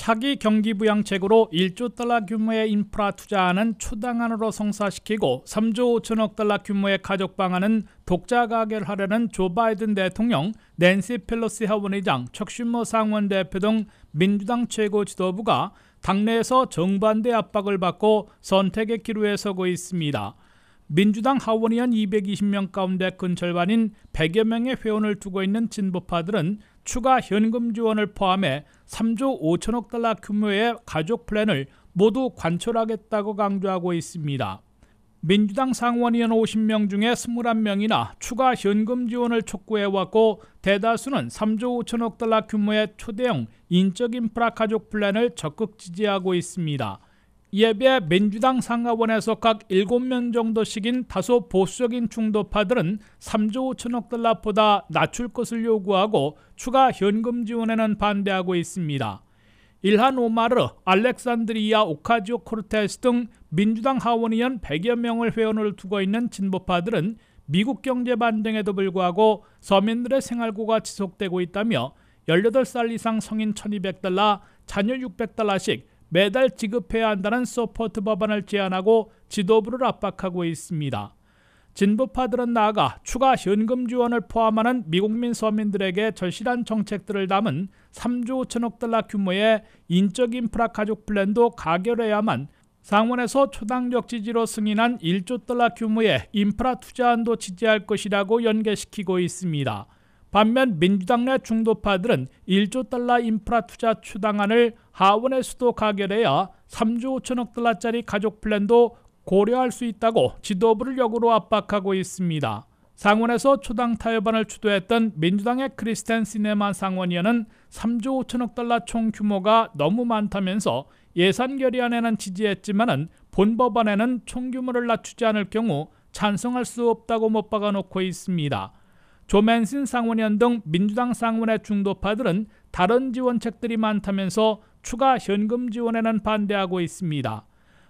차기 경기 부양책으로 1조 달러 규모의 인프라 투자하는 초당안으로 성사시키고 3조 5천억 달러 규모의 가족 방안은 독자 가결하려는 조 바이든 대통령, 낸시 펠로시 하원의장, 척신모 상원 대표 등 민주당 최고 지도부가 당내에서 정반대 압박을 받고 선택의 기로에 서고 있습니다. 민주당 하원의원 220명 가운데 근 절반인 100여 명의 회원을 두고 있는 진보파들은 추가 현금 지원을 포함해 3조 5천억 달러 규모의 가족 플랜을 모두 관철하겠다고 강조하고 있습니다. 민주당 상원의원 50명 중에 21명이나 추가 현금 지원을 촉구해왔고 대다수는 3조 5천억 달러 규모의 초대형 인적 인프라 가족 플랜을 적극 지지하고 있습니다. 예배 민주당 상하원에서각 7명 정도씩인 다소 보수적인 중도파들은 3조 5천억 달러보다 낮출 것을 요구하고 추가 현금 지원에는 반대하고 있습니다. 일한 오마르, 알렉산드리아 오카지오 코르테스 등 민주당 하원의원 100여 명을 회원을 두고 있는 진보파들은 미국 경제 반등에도 불구하고 서민들의 생활고가 지속되고 있다며 18살 이상 성인 1200달러, 자녀 600달러씩 매달 지급해야 한다는 서포트 법안을 제안하고 지도부를 압박하고 있습니다. 진보파들은 나아가 추가 현금 지원을 포함하는 미국민 서민들에게 절실한 정책들을 담은 3조 5천억 달러 규모의 인적 인프라 가족 플랜도 가결해야만 상원에서 초당적 지지로 승인한 1조 달러 규모의 인프라 투자안도 지지할 것이라고 연계시키고 있습니다. 반면 민주당 내 중도파들은 1조 달러 인프라 투자 추당안을 하원의 수도 가결해야 3조 5천억 달러짜리 가족 플랜도 고려할 수 있다고 지도부를 역으로 압박하고 있습니다. 상원에서 초당 타협안을 주도했던 민주당의 크리스텐 시네만 상원위원은 3조 5천억 달러 총 규모가 너무 많다면서 예산 결의안에는 지지했지만 은본 법안에는 총 규모를 낮추지 않을 경우 찬성할 수 없다고 못 박아놓고 있습니다. 조맨신 상원의원 등 민주당 상원의 중도파들은 다른 지원책들이 많다면서 추가 현금 지원에는 반대하고 있습니다.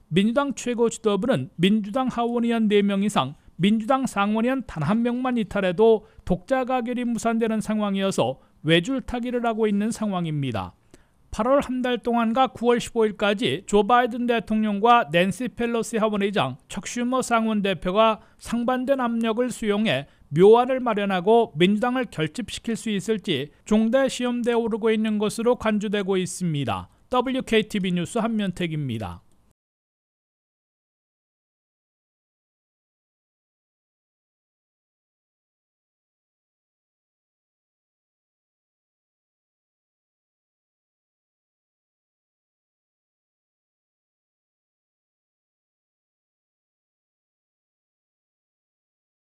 민주당 최고 지도부는 민주당 하원의원 4명 이상, 민주당 상원의원 단 한 명만 이탈해도 독자 가결이 무산되는 상황이어서 외줄타기를 하고 있는 상황입니다. 8월 한 달 동안과 9월 15일까지 조 바이든 대통령과 낸시 펠로시 하원의장, 척슈머 상원 대표가 상반된 압력을 수용해 묘안을 마련하고 민주당을 결집시킬 수 있을지 중대 시험대 에 오르고 있는 것으로 간주되고 있습니다. WKTV 뉴스 한면택입니다.